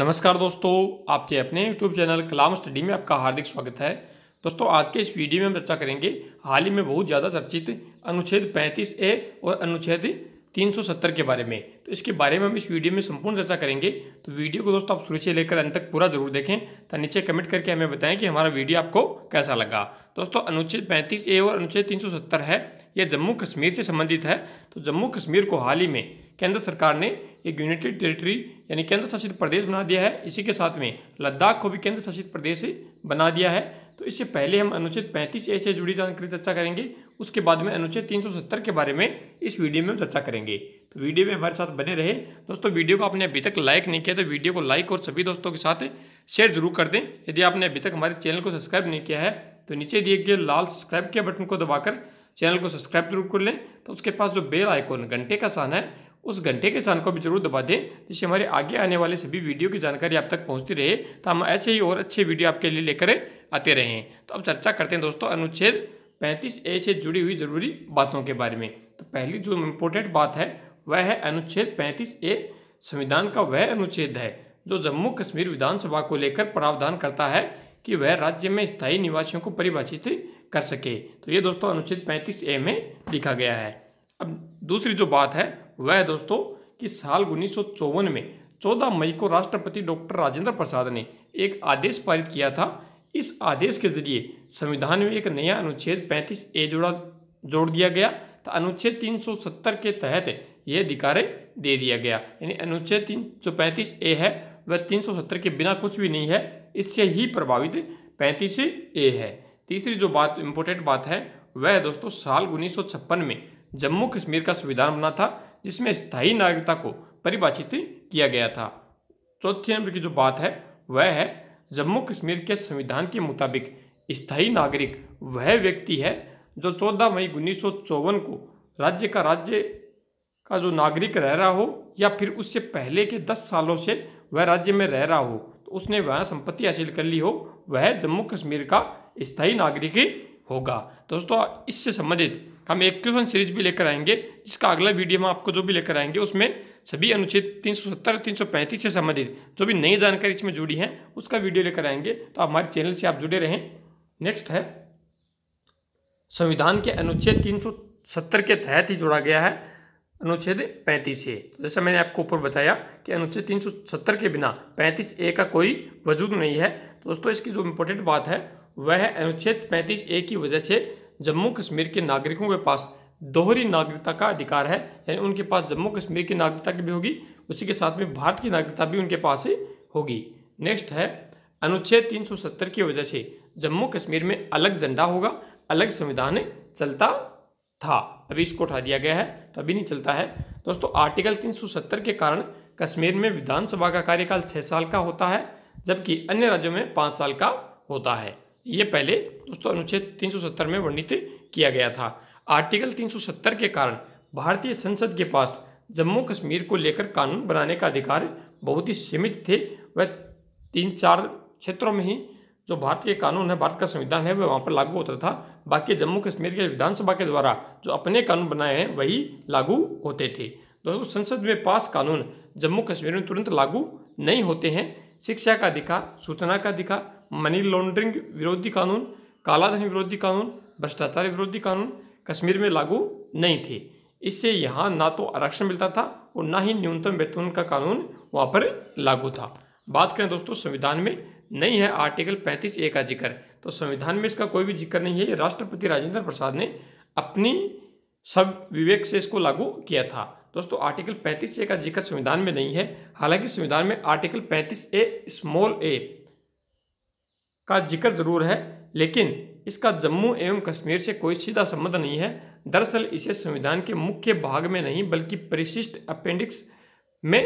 नमस्कार दोस्तों आपके अपने YouTube चैनल कलाम स्टडी में आपका हार्दिक स्वागत है दोस्तों आज के इस वीडियो में हम चर्चा करेंगे हाल ही में बहुत ज़्यादा चर्चित अनुच्छेद 35 ए और अनुच्छेद 370 के बारे में तो इसके बारे में हम इस वीडियो में संपूर्ण चर्चा करेंगे तो वीडियो को दोस्तों आप शुरू से लेकर अंत तक पूरा जरूर देखें तो नीचे कमेंट करके हमें बताएं कि हमारा वीडियो आपको कैसा लगा दोस्तों अनुच्छेद पैंतीस ए और अनुच्छेद तीन है यह जम्मू कश्मीर से संबंधित है तो जम्मू कश्मीर को हाल ही में केंद्र सरकार ने एक यूनाइटेड टेरिटरी यानी केंद्र शासित प्रदेश बना दिया है इसी के साथ में लद्दाख को भी केंद्र शासित प्रदेश बना दिया है तो इससे पहले हम अनुच्छेद पैंतीस ए से जुड़ी जानकारी चर्चा करेंगे उसके बाद में अनुच्छेद 370 के बारे में इस वीडियो में हम चर्चा करेंगे तो वीडियो में हमारे साथ बने रहे दोस्तों वीडियो को आपने अभी तक लाइक नहीं किया तो वीडियो को लाइक और सभी दोस्तों के साथ शेयर जरूर कर दें यदि आपने अभी तक हमारे चैनल को सब्सक्राइब नहीं किया है तो नीचे दिए गए लाल सब्सक्राइब के बटन को दबाकर चैनल को सब्सक्राइब जरूर कर लें तो उसके पास जो बेल आइकॉन घंटे का सान है उस घंटे के सान को भी जरूर दबा दें जिससे हमारे आगे आने वाले सभी वीडियो की जानकारी आप तक पहुंचती रहे तो हम ऐसे ही और अच्छे वीडियो आपके लिए लेकर आते रहें तो अब चर्चा करते हैं दोस्तों अनुच्छेद पैंतीस ए से जुड़ी हुई जरूरी बातों के बारे में तो पहली जो इम्पोर्टेंट बात है वह है अनुच्छेद पैंतीस ए संविधान का वह अनुच्छेद है जो जम्मू कश्मीर विधानसभा को लेकर प्रावधान करता है कि वह राज्य में स्थायी निवासियों को परिभाषित कर सके तो ये दोस्तों अनुच्छेद पैंतीस ए में लिखा गया है अब दूसरी जो बात है वह दोस्तों कि साल उन्नीस में 14 मई को राष्ट्रपति डॉक्टर राजेंद्र प्रसाद ने एक आदेश पारित किया था इस आदेश के जरिए संविधान में एक नया अनुच्छेद पैंतीस ए जोड़ा जोड़ दिया गया तो अनुच्छेद 370 के तहत ये अधिकारें दे दिया गया यानी अनुच्छेद तीन जो पैंतीस ए है वह 370 के बिना कुछ भी नहीं है इससे ही प्रभावित पैंतीस ए है तीसरी जो बात इम्पोर्टेंट बात है वह है दोस्तों साल उन्नीस में जम्मू कश्मीर का संविधान बना था जिसमें स्थायी नागरिकता को परिभाषित किया गया था चौथी नंबर की जो बात है वह है जम्मू कश्मीर के संविधान के मुताबिक स्थायी नागरिक वह व्यक्ति है जो 14 मई उन्नीस को राज्य का राज्य का जो नागरिक रह रहा हो या फिर उससे पहले के 10 सालों से वह राज्य में रह रहा हो तो उसने वह संपत्ति हासिल कर ली हो वह जम्मू कश्मीर का स्थायी नागरिक ही होगा दोस्तों इससे संबंधित हम एक क्वेश्चन सीरीज भी लेकर आएंगे जिसका अगला वीडियो हम आपको जो भी लेकर आएंगे उसमें सभी अनुच्छेद 370 335 से संबंधित जो भी नई जानकारी इसमें जुड़ी है उसका वीडियो लेकर आएंगे तो आप हमारे चैनल से आप जुड़े रहें नेक्स्ट है संविधान के अनुच्छेद 370 के तहत ही जोड़ा गया है अनुच्छेद पैंतीस ए तो जैसा मैंने आपको ऊपर बताया कि अनुच्छेद तीन के बिना पैंतीस ए का कोई वजूद नहीं है दोस्तों इसकी जो इम्पोर्टेंट बात है वह अनुच्छेद पैंतीस ए की वजह से जम्मू कश्मीर के नागरिकों के पास दोहरी नागरिकता का अधिकार है यानी उनके पास जम्मू कश्मीर की नागरिकता भी होगी उसी के साथ में भारत की नागरिकता भी उनके पास ही होगी नेक्स्ट है अनुच्छेद 370 की वजह से जम्मू कश्मीर में अलग झंडा होगा अलग संविधान चलता था अभी इसको उठा दिया गया है तो अभी नहीं चलता है दोस्तों आर्टिकल 370 के कारण कश्मीर में विधानसभा का कार्यकाल छः साल का होता है जबकि अन्य राज्यों में पाँच साल का होता है ये पहले दोस्तों अनुच्छेद 370 में वर्णित किया गया था आर्टिकल 370 के कारण भारतीय संसद के पास जम्मू कश्मीर को लेकर कानून बनाने का अधिकार बहुत ही सीमित थे वह तीन चार क्षेत्रों में ही जो भारतीय कानून है भारत का संविधान है वह वहाँ पर लागू होता था बाकी जम्मू कश्मीर के विधानसभा के द्वारा जो अपने कानून बनाए हैं वही लागू होते थे दोस्तों संसद में पास कानून जम्मू कश्मीर में तुरंत लागू नहीं होते हैं शिक्षा का अधिकार सूचना का अधिकार मनी लॉन्ड्रिंग विरोधी कानून कालाधन विरोधी कानून भ्रष्टाचार विरोधी कानून कश्मीर में लागू नहीं थे इससे यहाँ ना तो आरक्षण मिलता था और ना ही न्यूनतम वेतन का कानून वहाँ पर लागू था बात करें दोस्तों संविधान में नहीं है आर्टिकल पैंतीस ए का जिक्र तो संविधान में इसका कोई भी जिक्र नहीं है ये राष्ट्रपति राजेंद्र प्रसाद ने अपनी सब विवेक से इसको लागू किया था दोस्तों आर्टिकल पैंतीस ए का जिक्र संविधान में नहीं है हालांकि संविधान में आर्टिकल पैंतीस ए स्मॉल ए का जिक्र जरूर है लेकिन इसका जम्मू एवं कश्मीर से कोई सीधा संबंध नहीं है दरअसल इसे संविधान के मुख्य भाग में नहीं बल्कि परिशिष्ट अपेंडिक्स में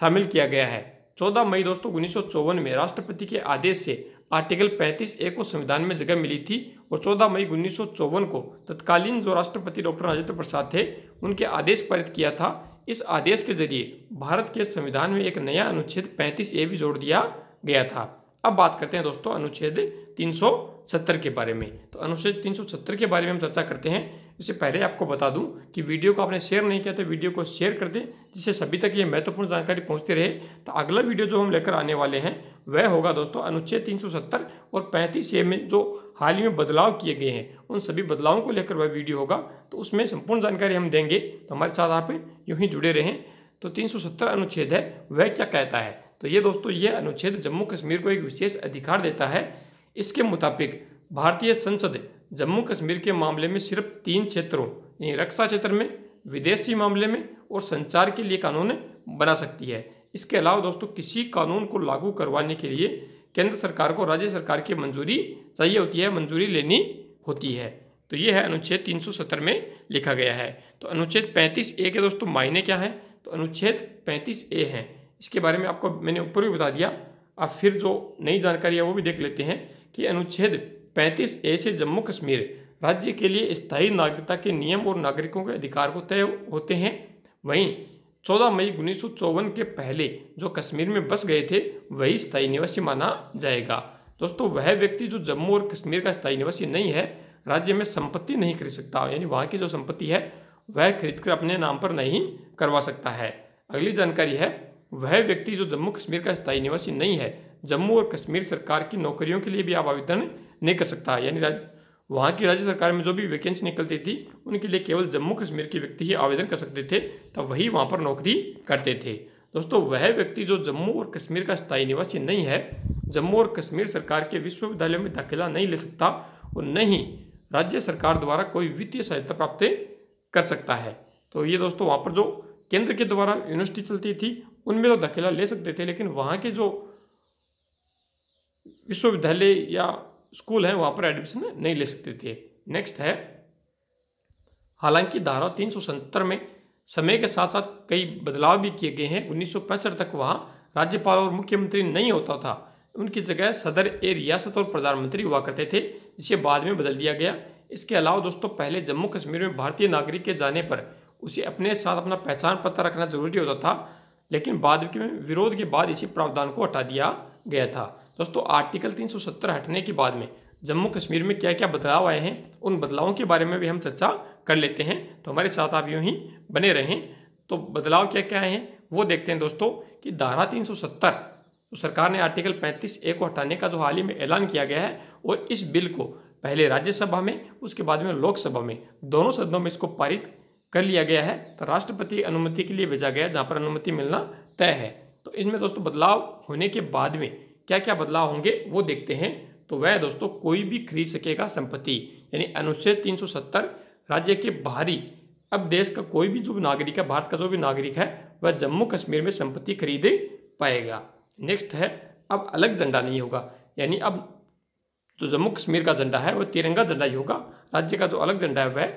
शामिल किया गया है 14 मई दोस्तों उन्नीस में राष्ट्रपति के आदेश से आर्टिकल 35 ए को संविधान में जगह मिली थी और 14 मई उन्नीस को तत्कालीन जो राष्ट्रपति डॉक्टर राजेंद्र प्रसाद थे उनके आदेश पारित किया था इस आदेश के जरिए भारत के संविधान में एक नया अनुच्छेद पैंतीस ए भी जोड़ दिया गया था अब बात करते हैं दोस्तों अनुच्छेद 370 के बारे में तो अनुच्छेद 370 के बारे में हम चर्चा करते हैं इससे पहले आपको बता दूं कि वीडियो को आपने शेयर नहीं किया तो वीडियो को शेयर कर दें जिससे सभी तक ये महत्वपूर्ण जानकारी पहुंचती रहे तो अगला वीडियो जो हम लेकर आने वाले हैं वह होगा दोस्तों अनुच्छेद 370 और पैंतीस ए में जो हाल ही में बदलाव किए गए हैं उन सभी बदलावों को लेकर वह वीडियो होगा तो उसमें संपूर्ण जानकारी हम देंगे तो हमारे साथ आप यूँ ही जुड़े रहें तो तीन अनुच्छेद है वह क्या कहता है तो ये दोस्तों ये अनुच्छेद जम्मू कश्मीर को एक विशेष अधिकार देता है इसके मुताबिक भारतीय संसद जम्मू कश्मीर के मामले में सिर्फ तीन क्षेत्रों यानी रक्षा क्षेत्र में विदेशी मामले में और संचार के लिए कानून बना सकती है इसके अलावा दोस्तों किसी कानून को लागू करवाने के लिए केंद्र सरकार को राज्य सरकार की मंजूरी चाहिए होती है मंजूरी लेनी होती है तो ये है अनुच्छेद 370 में लिखा गया है तो अनुच्छेद 35 ए के दोस्तों मायने क्या हैं तो अनुच्छेद 35 ए हैं इसके बारे में आपको मैंने ऊपर भी बता दिया अब फिर जो नई जानकारी है वो भी देख लेते हैं कि अनुच्छेद 35 ऐसे जम्मू कश्मीर राज्य के लिए स्थायी नागरिकता के नियम और नागरिकों के अधिकार को तय होते हैं वहीं 14 मई उन्नीस के पहले जो कश्मीर में बस गए थे वही स्थायी निवासी माना जाएगा दोस्तों वह व्यक्ति जो जम्मू और कश्मीर का स्थायी निवासी नहीं है राज्य में संपत्ति नहीं खरीद सकता यानी वहाँ की जो संपत्ति है वह खरीद कर अपने नाम पर नहीं करवा सकता है अगली जानकारी है वह व्यक्ति जो जम्मू कश्मीर का स्थायी निवासी नहीं है जम्मू और कश्मीर सरकार की नौकरियों के लिए भी आप आवेदन नहीं कर सकता यानी वहाँ की राज्य सरकार में जो भी वैकेंसी निकलती थी उनके लिए केवल जम्मू कश्मीर के व्यक्ति ही आवेदन कर सकते थे तब वही वहाँ पर नौकरी करते थे दोस्तों वह व्यक्ति जो जम्मू और कश्मीर का स्थायी निवासी नहीं है जम्मू और कश्मीर सरकार के विश्वविद्यालयों में दाखिला नहीं ले सकता और न ही राज्य सरकार द्वारा कोई वित्तीय सहायता प्राप्त कर सकता है तो ये दोस्तों वहाँ पर जो केंद्र के द्वारा यूनिवर्सिटी चलती थी उनमें तो दाखिला ले सकते थे लेकिन वहाँ के जो विश्वविद्यालय या स्कूल हैं वहाँ पर एडमिशन नहीं ले सकते थे नेक्स्ट है हालांकि धारा तीन में समय के साथ साथ कई बदलाव भी किए गए हैं उन्नीस तक वहाँ राज्यपाल और मुख्यमंत्री नहीं होता था उनकी जगह सदर ए रियासत और प्रधानमंत्री हुआ करते थे जिसे बाद में बदल दिया गया इसके अलावा दोस्तों पहले जम्मू कश्मीर में भारतीय नागरिक के जाने पर उसे अपने साथ अपना पहचान पत्र रखना जरूरी होता था लेकिन बाद में विरोध के बाद इसी प्रावधान को हटा दिया गया था दोस्तों आर्टिकल 370 हटने के बाद में जम्मू कश्मीर में क्या क्या बदलाव आए हैं उन बदलावों के बारे में भी हम चर्चा कर लेते हैं तो हमारे साथ आप यूँ ही बने रहें तो बदलाव क्या क्या हैं वो देखते हैं दोस्तों कि धारा तीन तो सरकार ने आर्टिकल 35 ए को हटाने का जो हाल ही में ऐलान किया गया है और इस बिल को पहले राज्यसभा में उसके बाद में लोकसभा में दोनों सदनों में इसको पारित कर लिया गया है तो राष्ट्रपति अनुमति के लिए भेजा गया जहाँ पर अनुमति मिलना तय है तो इनमें दोस्तों बदलाव होने के बाद में क्या क्या बदलाव होंगे वो देखते हैं तो वह दोस्तों कोई भी खरीद सकेगा संपत्ति यानी अनुच्छेद 370 राज्य के बाहरी अब देश का कोई भी जो नागरिक है भारत का जो भी नागरिक है वह जम्मू कश्मीर में संपत्ति खरीद पाएगा नेक्स्ट है अब अलग झंडा नहीं होगा यानी अब जो जम्मू कश्मीर का झंडा है वह तिरंगा झंडा ही होगा राज्य का जो अलग झंडा है वह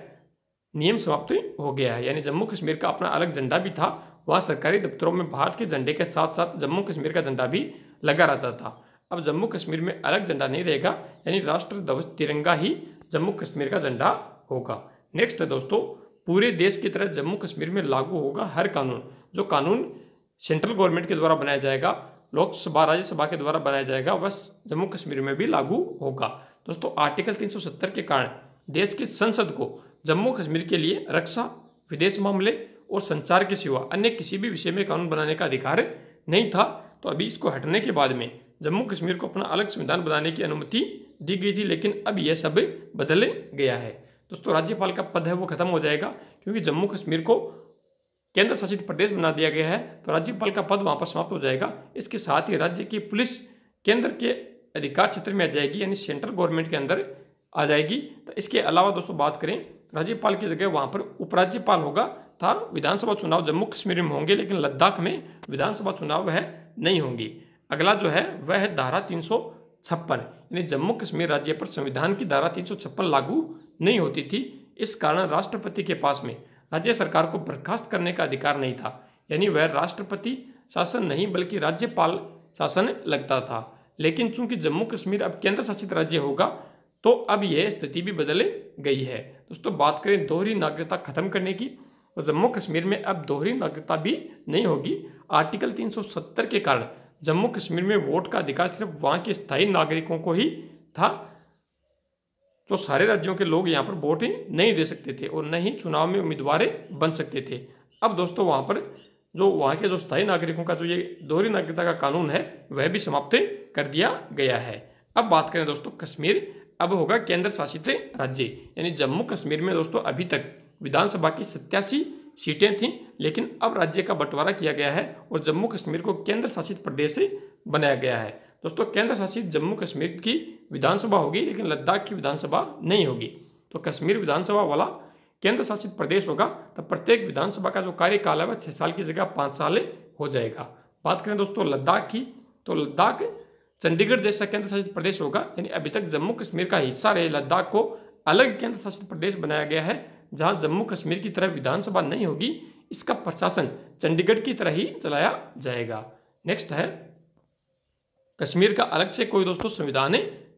नियम समाप्त हो गया है यानी जम्मू कश्मीर का अपना अलग झंडा भी था वहाँ सरकारी दफ्तरों में भारत के झंडे के साथ साथ जम्मू कश्मीर का झंडा भी लगा रहता था अब जम्मू कश्मीर में अलग झंडा नहीं रहेगा यानी राष्ट्र ध्वज तिरंगा ही जम्मू कश्मीर का झंडा होगा नेक्स्ट है दोस्तों पूरे देश की तरह जम्मू कश्मीर में लागू होगा हर कानून जो कानून सेंट्रल गवर्नमेंट के द्वारा बनाया जाएगा लोकसभा राज्यसभा के द्वारा बनाया जाएगा वह जम्मू कश्मीर में भी लागू होगा दोस्तों आर्टिकल 370 के कारण देश की संसद को जम्मू कश्मीर के लिए रक्षा विदेश मामले और संचार के सिवा अन्य किसी भी विषय में कानून बनाने का अधिकार नहीं था तो अभी इसको हटने के बाद में जम्मू कश्मीर को अपना अलग संविधान बनाने की अनुमति दी गई थी लेकिन अब यह सब बदल गया है दोस्तों राज्यपाल का पद है वो खत्म हो जाएगा क्योंकि जम्मू कश्मीर को केंद्र शासित प्रदेश बना दिया गया है तो राज्यपाल का पद वहाँ पर समाप्त हो जाएगा इसके साथ ही राज्य की पुलिस केंद्र के अधिकार क्षेत्र में आ जाएगी यानी सेंट्रल गवर्नमेंट के अंदर आ जाएगी तो इसके अलावा दोस्तों बात करें राज्यपाल की जगह वहां पर उपराज्यपाल होगा था विधानसभा चुनाव जम्मू कश्मीर में होंगे लेकिन लद्दाख में विधानसभा चुनाव वह नहीं होंगी अगला जो है वह है धारा तीन यानी जम्मू कश्मीर राज्य पर संविधान की धारा तीन लागू नहीं होती थी इस कारण राष्ट्रपति के पास में राज्य सरकार को बर्खास्त करने का अधिकार नहीं था यानी वह राष्ट्रपति शासन नहीं बल्कि राज्यपाल शासन लगता था लेकिन चूंकि जम्मू कश्मीर अब केंद्र शासित राज्य होगा तो अब यह स्थिति भी बदल गई है दोस्तों बात करें दोहरी नागरिकता खत्म करने की तो जम्मू कश्मीर में अब दोहरी नागरिकता भी नहीं होगी आर्टिकल 370 के कारण जम्मू कश्मीर में वोट का अधिकार सिर्फ वहाँ के स्थायी नागरिकों को ही था तो सारे राज्यों के लोग यहाँ पर वोट ही नहीं दे सकते थे और न ही चुनाव में उम्मीदवार बन सकते थे अब दोस्तों वहाँ पर जो वहाँ के जो स्थायी नागरिकों का जो ये दोहरी नागरिकता का कानून है वह भी समाप्त कर दिया गया है अब बात करें दोस्तों कश्मीर अब होगा केंद्र शासित राज्य यानी जम्मू कश्मीर में दोस्तों अभी तक विधानसभा की सत्यासी सीटें थीं लेकिन अब राज्य का बंटवारा किया गया है और जम्मू कश्मीर को केंद्र शासित प्रदेश बनाया गया है दोस्तों केंद्र शासित जम्मू कश्मीर की विधानसभा होगी लेकिन लद्दाख की विधानसभा नहीं होगी तो कश्मीर विधानसभा वाला केंद्र शासित प्रदेश होगा तो प्रत्येक विधानसभा का जो कार्यकाल है वह छः साल की जगह पाँच साल हो जाएगा बात करें दोस्तों लद्दाख की तो लद्दाख चंडीगढ़ जैसा केंद्र शासित प्रदेश होगा यानी अभी तक जम्मू कश्मीर का हिस्सा रहे लद्दाख को अलग केंद्र शासित प्रदेश बनाया गया है जहां जम्मू कश्मीर की तरह विधानसभा नहीं होगी इसका प्रशासन चंडीगढ़ की तरह ही चलाया जाएगा नेक्स्ट है कश्मीर का अलग से कोई दोस्तों संविधान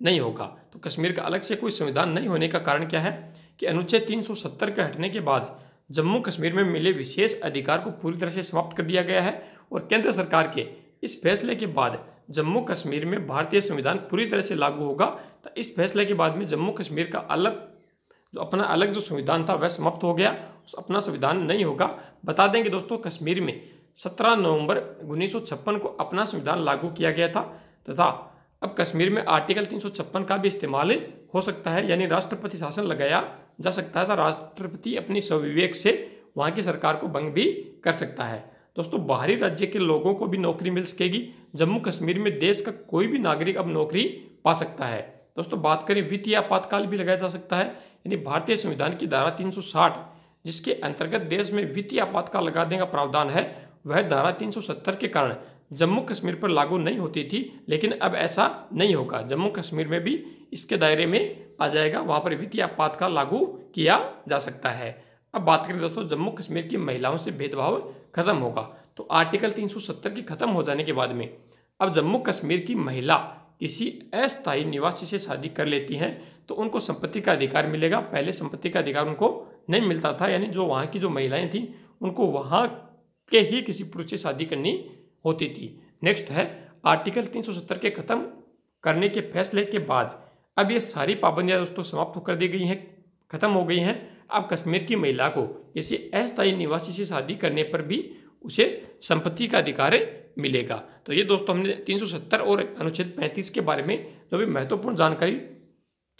नहीं होगा तो कश्मीर का अलग से कोई संविधान नहीं होने का कारण क्या है कि अनुच्छेद 370 के हटने के बाद जम्मू कश्मीर में मिले विशेष अधिकार को पूरी तरह से समाप्त कर दिया गया है और केंद्र सरकार के इस फैसले के बाद जम्मू कश्मीर में भारतीय संविधान पूरी तरह से लागू होगा तो इस फैसले के बाद में जम्मू कश्मीर का अलग जो अपना अलग जो संविधान था वह समाप्त हो गया उस अपना संविधान नहीं होगा बता देंगे दोस्तों कश्मीर में 17 नवंबर उन्नीस को अपना संविधान लागू किया गया था तथा अब कश्मीर में आर्टिकल तीन का भी इस्तेमाल हो सकता है यानी राष्ट्रपति शासन लगाया जा सकता है तथा राष्ट्रपति अपनी स्वविवेक से वहाँ की सरकार को भंग भी कर सकता है दोस्तों बाहरी राज्य के लोगों को भी नौकरी मिल सकेगी जम्मू कश्मीर में देश का कोई भी नागरिक अब नौकरी पा सकता है दोस्तों बात करें वित्तीय आपातकाल भी लगाया जा सकता है यानी भारतीय संविधान की धारा 360 जिसके अंतर्गत देश में वित्तीय आपातकाल लगा देने का प्रावधान है वह धारा 370 के कारण जम्मू कश्मीर पर लागू नहीं होती थी लेकिन अब ऐसा नहीं होगा जम्मू कश्मीर में भी इसके दायरे में आ जाएगा वहाँ पर वित्तीय आपातकाल लागू किया जा सकता है अब बात करें दोस्तों जम्मू कश्मीर की महिलाओं से भेदभाव ख़त्म होगा तो आर्टिकल 370 के ख़त्म हो जाने के बाद में अब जम्मू कश्मीर की महिला किसी अस्थायी निवासी से शादी कर लेती हैं तो उनको संपत्ति का अधिकार मिलेगा पहले संपत्ति का अधिकार उनको नहीं मिलता था यानी जो वहाँ की जो महिलाएं थीं उनको वहाँ के ही किसी पुरुष से शादी करनी होती थी नेक्स्ट है आर्टिकल 370 के ख़त्म करने के फैसले के बाद अब ये सारी पाबंदियाँ दोस्तों समाप्त तो कर दी गई हैं ख़त्म हो गई हैं अब कश्मीर की महिला को किसी अस्थायी निवासी से शादी करने पर भी उसे संपत्ति का अधिकार मिलेगा तो ये दोस्तों हमने 370 और अनुच्छेद 35 के बारे में जो भी महत्वपूर्ण जानकारी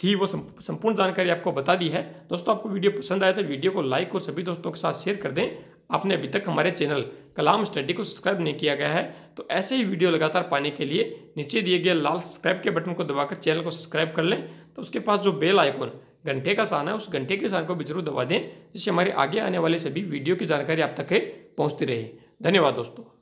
थी वो संपूर्ण जानकारी आपको बता दी है दोस्तों आपको वीडियो पसंद आया तो वीडियो को लाइक और सभी दोस्तों के साथ शेयर कर दें आपने अभी तक हमारे चैनल कलाम स्टडी को सब्सक्राइब नहीं किया गया है तो ऐसे ही वीडियो लगातार पाने के लिए नीचे दिए गए लाल सब्सक्राइब के बटन को दबाकर चैनल को सब्सक्राइब कर लें तो उसके पास जो बेल आइकॉन घंटे का साना है उस घंटे के सान को भी जरूर दबा दें जिससे हमारे आगे आने वाले सभी वीडियो की जानकारी आप तक पहुँचती रहे धन्यवाद दोस्तों